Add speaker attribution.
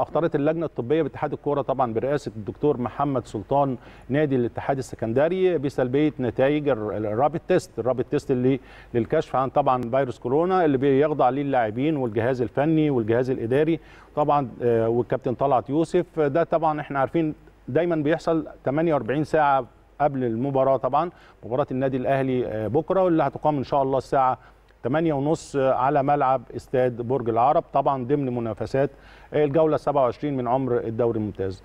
Speaker 1: اختارت اللجنه الطبيه باتحاد الكوره طبعا برئاسه الدكتور محمد سلطان نادي الاتحاد السكندري بسلبيه نتائج الرابيد تيست الرابيد تيست اللي للكشف عن طبعا فيروس كورونا اللي بيخضع ليه اللاعبين والجهاز الفني والجهاز الاداري طبعا آه، والكابتن طلعت يوسف ده طبعا احنا عارفين دايما بيحصل 48 ساعه قبل المباراه طبعا مباراه النادي الاهلي آه، بكره واللي هتقام ان شاء الله الساعه 8 ونص على ملعب استاد برج العرب طبعا ضمن منافسات الجوله 27 من عمر الدوري الممتاز